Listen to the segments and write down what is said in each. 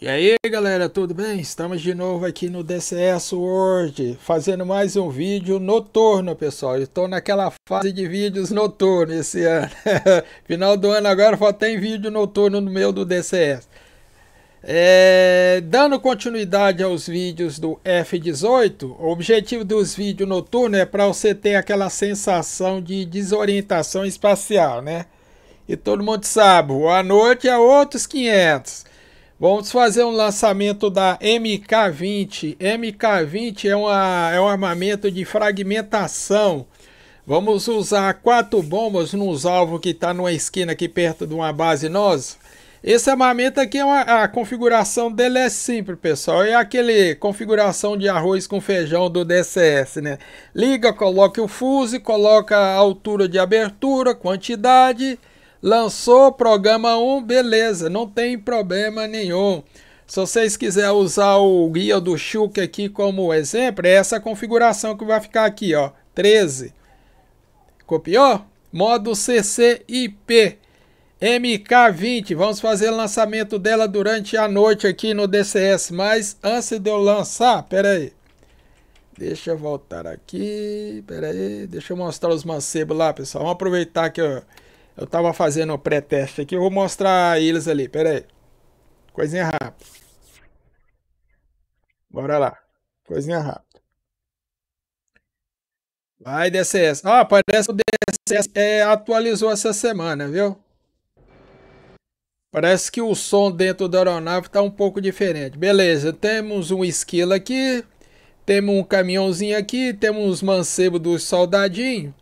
E aí galera, tudo bem? Estamos de novo aqui no DCS World, fazendo mais um vídeo noturno pessoal, estou naquela fase de vídeos noturno esse ano, final do ano agora só tem vídeo noturno no meu do DCS. É, dando continuidade aos vídeos do F18, o objetivo dos vídeos noturnos é para você ter aquela sensação de desorientação espacial, né? E todo mundo sabe, a noite é outros 500. Vamos fazer um lançamento da MK20. MK20 é, uma, é um armamento de fragmentação. Vamos usar quatro bombas nos alvos que está numa esquina aqui perto de uma base nossa. Esse armamento aqui, é uma, a configuração dele é simples, pessoal. É aquele configuração de arroz com feijão do DCS, né? Liga, coloca o fuse, coloca a altura de abertura, quantidade... Lançou o programa 1, beleza, não tem problema nenhum. Se vocês quiserem usar o guia do Shulk aqui como exemplo, é essa configuração que vai ficar aqui, ó, 13. Copiou? Modo CCIP MK20. Vamos fazer o lançamento dela durante a noite aqui no DCS. Mas antes de eu lançar, pera aí. Deixa eu voltar aqui. Pera aí. Deixa eu mostrar os mancebos lá, pessoal. Vamos aproveitar que eu eu estava fazendo o pré-teste aqui, eu vou mostrar eles ali, peraí. Coisinha rápida. Bora lá. Coisinha rápida. Vai, DCS. Ah, parece que o DCS é, atualizou essa semana, viu? Parece que o som dentro da aeronave está um pouco diferente. Beleza, temos um esquilo aqui, temos um caminhãozinho aqui, temos os mancebo dos soldadinhos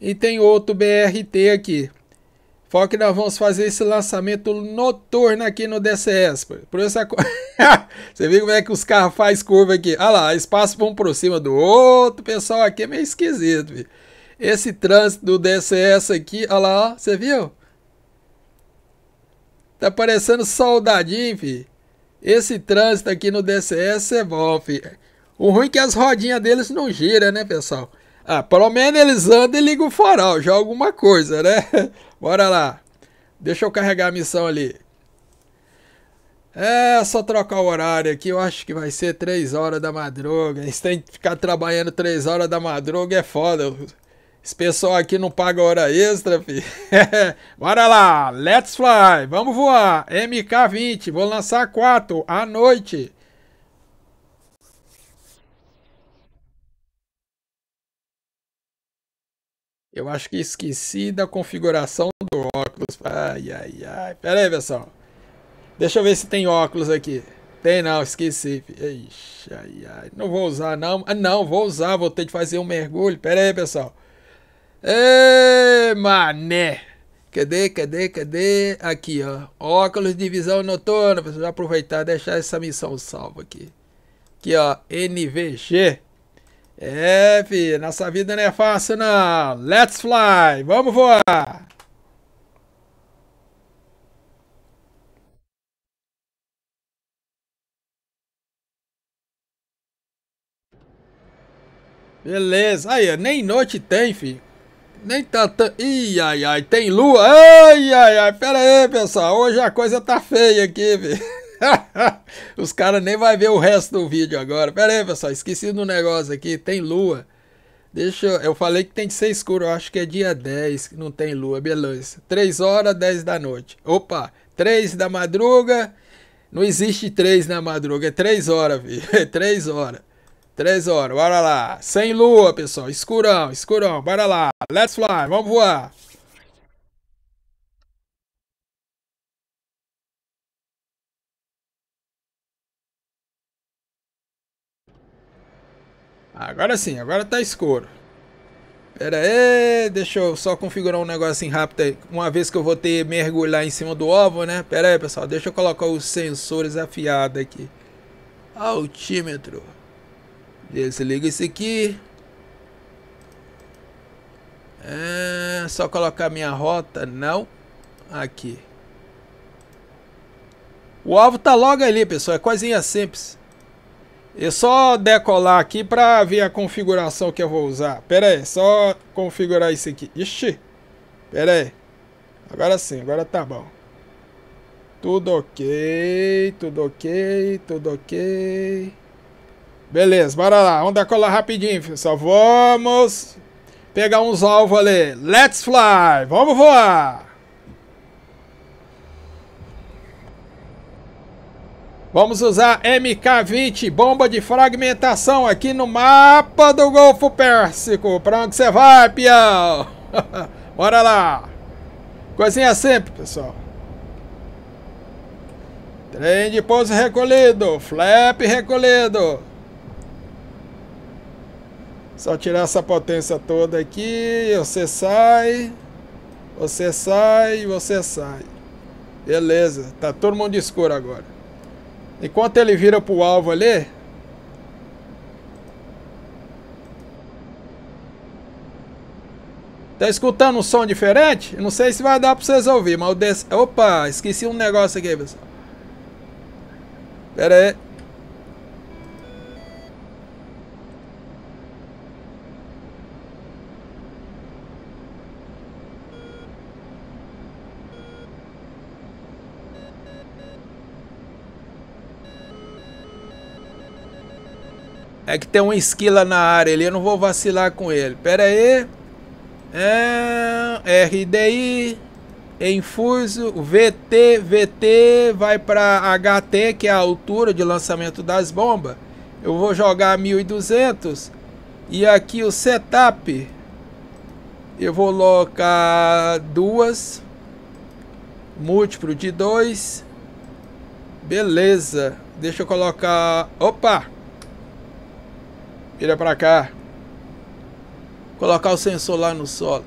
e tem outro BRT aqui. Foco que nós vamos fazer esse lançamento noturno aqui no DCS. Por essa... Você viu como é que os carros fazem curva aqui. Olha lá, espaço um por cima do outro. Pessoal, aqui é meio esquisito. Viu? Esse trânsito do DCS aqui, olha lá, você viu? Tá parecendo soldadinho, fi. Esse trânsito aqui no DCS é bom, fi. O ruim é que as rodinhas deles não giram, né, pessoal? Ah, pelo menos eles andam e ligam o farol, já alguma coisa, né? Bora lá. Deixa eu carregar a missão ali. É, só trocar o horário aqui, eu acho que vai ser 3 horas da madruga. Eles têm que ficar trabalhando 3 horas da madruga, é foda. Esse pessoal aqui não paga hora extra, fi. Bora lá, let's fly, vamos voar. MK20, vou lançar 4 à noite. Eu acho que esqueci da configuração do óculos. Ai, ai, ai. Pera aí, pessoal. Deixa eu ver se tem óculos aqui. Tem não, esqueci. Ixi, ai, ai. Não vou usar, não. Ah, não, vou usar. Vou ter que fazer um mergulho. Pera aí, pessoal. Ê, mané. Cadê, cadê, cadê? Aqui, ó. Óculos de visão noturna. Vou aproveitar e deixar essa missão salva aqui. Aqui, ó. NVG. É, fi, nossa vida não é fácil não. Let's fly, vamos voar. Beleza. Aí, nem noite tem, fi. Nem tá tão... Ih, ai, ai, tem lua. Ai, ai, ai, pera aí, pessoal. Hoje a coisa tá feia aqui, fi. Os caras nem vai ver o resto do vídeo agora. Pera aí, pessoal, esqueci do negócio aqui. Tem lua. Deixa eu... eu falei que tem que ser escuro. Eu acho que é dia 10, que não tem lua. Beleza. 3 horas, 10 da noite. Opa, 3 da madruga. Não existe 3 na madruga. É 3 horas, filho. É 3 horas. 3 horas, bora lá. Sem lua, pessoal. Escurão, escurão, bora lá. Let's fly, vamos voar. Agora sim, agora tá escuro. Pera aí, deixa eu só configurar um negocinho rápido aí. Uma vez que eu vou ter mergulhar em cima do ovo, né? Pera aí, pessoal, deixa eu colocar os sensores afiados aqui. Altímetro. Desliga esse aqui. É, só colocar minha rota, não. Aqui. O ovo tá logo ali, pessoal. É coisinha simples. É só decolar aqui para ver a configuração que eu vou usar. Pera aí, só configurar isso aqui. Ixi, pera aí. Agora sim, agora tá bom. Tudo ok, tudo ok, tudo ok. Beleza, bora lá. Vamos decolar rapidinho, pessoal. Só vamos pegar uns alvos ali. Let's fly, vamos voar. Vamos usar MK-20, bomba de fragmentação aqui no mapa do Golfo Pérsico. Pra onde você vai, peão? Bora lá. Coisinha sempre, pessoal. Trem de pouso recolhido. Flap recolhido. Só tirar essa potência toda aqui. Você sai. Você sai. Você sai. Beleza. Tá todo mundo escuro agora. Enquanto ele vira pro alvo ali... Tá escutando um som diferente? Não sei se vai dar pra vocês ouvir, mas des... Opa, esqueci um negócio aqui, pessoal. Pera aí. É que tem um esquila na área ali, eu não vou vacilar com ele. Pera aí. É, RDI, infuso, VT, VT vai para HT, que é a altura de lançamento das bombas. Eu vou jogar 1200. E aqui o setup, eu vou colocar duas, múltiplo de 2. Beleza. Deixa eu colocar... Opa! Vira pra cá. Colocar o sensor lá no solo.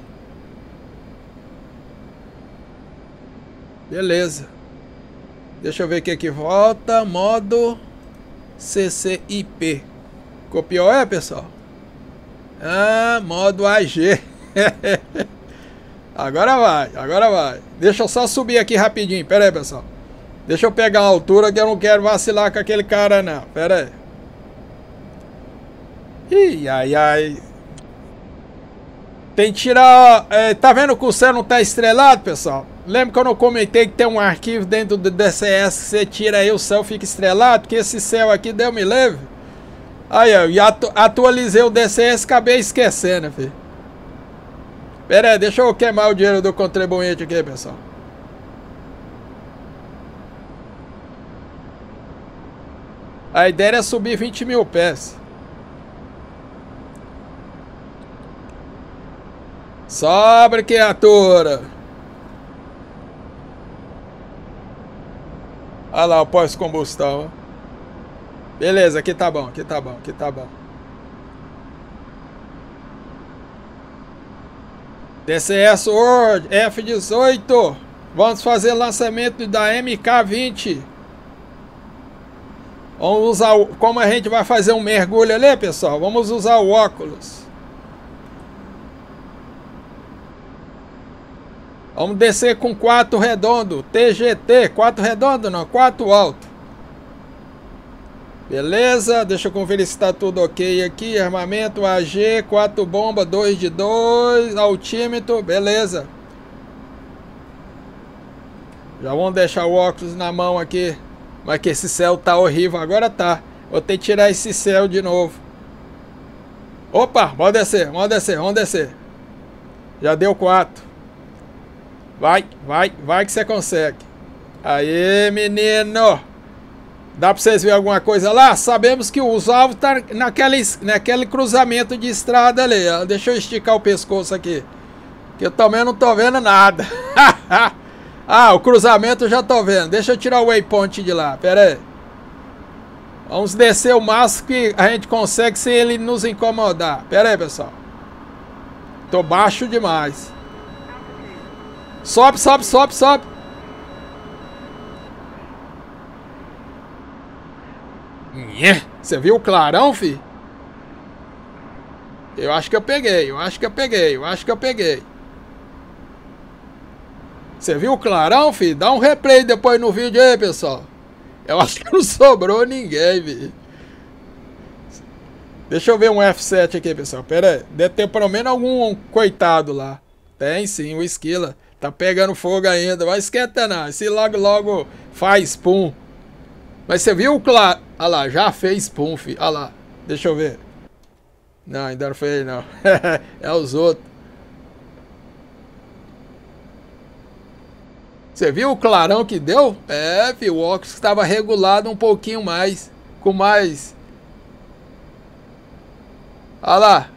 Beleza. Deixa eu ver o que que volta. Modo CCIP. Copiou é, pessoal? Ah, modo AG. agora vai, agora vai. Deixa eu só subir aqui rapidinho. Pera aí, pessoal. Deixa eu pegar a altura que eu não quero vacilar com aquele cara, não. Pera aí. Ih, ai, ai. Tem que tirar... É, tá vendo que o céu não tá estrelado, pessoal? Lembra que eu não comentei que tem um arquivo dentro do DCS que você tira aí, o céu fica estrelado? Porque esse céu aqui, deu me leve. Aí, eu já atu atualizei o DCS acabei esquecendo, filho. Pera aí, deixa eu queimar o dinheiro do contribuinte aqui, pessoal. A ideia era subir 20 mil pés. Sobre, criatura! Olha lá o pós-combustão. Beleza, aqui tá bom, aqui tá bom, aqui tá bom. DCS World F18. Vamos fazer lançamento da MK20. Vamos usar, como a gente vai fazer um mergulho ali, pessoal, vamos usar o óculos. Vamos descer com 4 redondo. TGT, 4 redondo não, 4 alto. Beleza, deixa eu conferir se está tudo ok aqui. Armamento AG, 4 bomba, 2 de 2, altímetro, beleza. Já vamos deixar o óculos na mão aqui. Mas que esse céu tá horrível, agora tá. Vou ter que tirar esse céu de novo. Opa, vamos descer, vamos descer, vamos descer. Já deu 4. Vai, vai, vai que você consegue. Aê, menino! Dá para vocês ver alguma coisa lá? Sabemos que os alvos tá naquele, naquele cruzamento de estrada ali. Deixa eu esticar o pescoço aqui. Que eu também não tô vendo nada. ah, o cruzamento eu já tô vendo. Deixa eu tirar o waypoint de lá. Pera aí. Vamos descer o máximo que a gente consegue sem ele nos incomodar. Pera aí, pessoal. Tô baixo demais. Sobe, sobe, sobe, sobe. Nhê. Você viu o clarão, fi? Eu acho que eu peguei, eu acho que eu peguei, eu acho que eu peguei. Você viu o clarão, fi? Dá um replay depois no vídeo aí, pessoal. Eu acho que não sobrou ninguém, vi. Deixa eu ver um F7 aqui, pessoal. Pera aí. Deve ter pelo menos algum coitado lá. Tem sim, o Esquila. Tá pegando fogo ainda. Vai esquenta não. Esse logo logo faz pum. Mas você viu o claro. Olha lá, já fez pum, filho. lá. Deixa eu ver. Não, ainda não fez não. é os outros. Você viu o clarão que deu? É, filho, o óculos estava regulado um pouquinho mais. Com mais. Olha lá,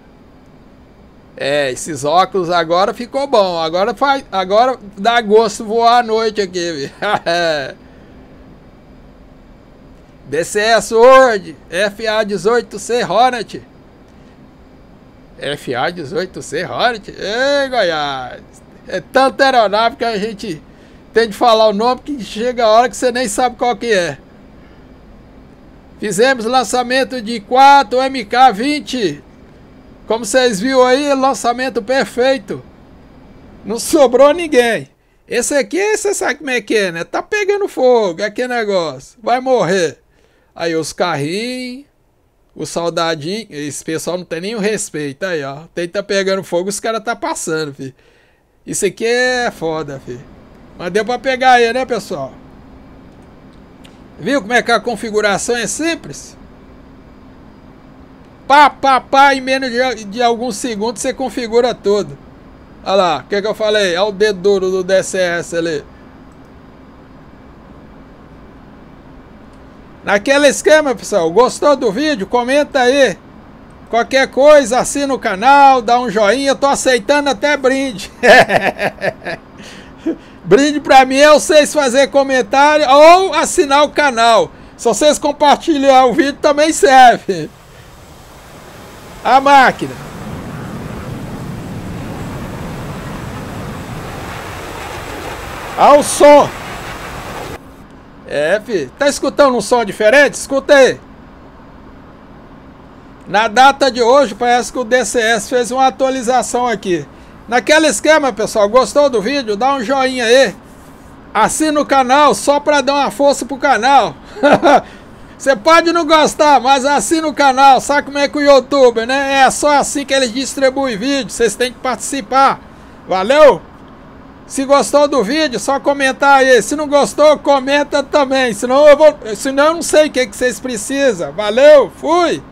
é, esses óculos agora ficou bom. Agora faz, agora dá gosto voar à noite aqui. BCS Word, FA18C Hornet. FA18C Hornet? Ei, Goiás! É tanta aeronave que a gente tem de falar o nome que chega a hora que você nem sabe qual que é. Fizemos lançamento de 4 MK20 como vocês viram aí, lançamento perfeito. Não sobrou ninguém. Esse aqui, você sabe como é que é, né? Tá pegando fogo, aquele é negócio. Vai morrer. Aí os carrinhos, o soldadinho. Esse pessoal não tem nenhum respeito. Aí, ó. Tem tá pegando fogo, os caras tá passando, fi. Isso aqui é foda, fi. Mas deu pra pegar aí, né, pessoal? Viu como é que a configuração é simples? pá, pá, pá, em menos de, de alguns segundos você configura tudo. Olha lá, o que, que eu falei? Olha o dedo duro do DCS ali. Naquele esquema, pessoal, gostou do vídeo? Comenta aí. Qualquer coisa, assina o canal, dá um joinha. Eu tô aceitando até brinde. brinde pra mim é vocês fazer comentário ou assinar o canal. Se vocês compartilhar o vídeo também serve a máquina. Ao som. É, filho. Tá escutando um som diferente? Escuta aí. Na data de hoje, parece que o DCS fez uma atualização aqui. Naquele esquema, pessoal, gostou do vídeo? Dá um joinha aí. Assina o canal só para dar uma força pro canal. Você pode não gostar, mas assina o canal, sabe como é que o YouTube, né? É só assim que ele distribui vídeo, vocês têm que participar. Valeu? Se gostou do vídeo, só comentar aí. Se não gostou, comenta também. Senão eu vou. Senão eu não sei o que, que vocês precisam. Valeu, fui!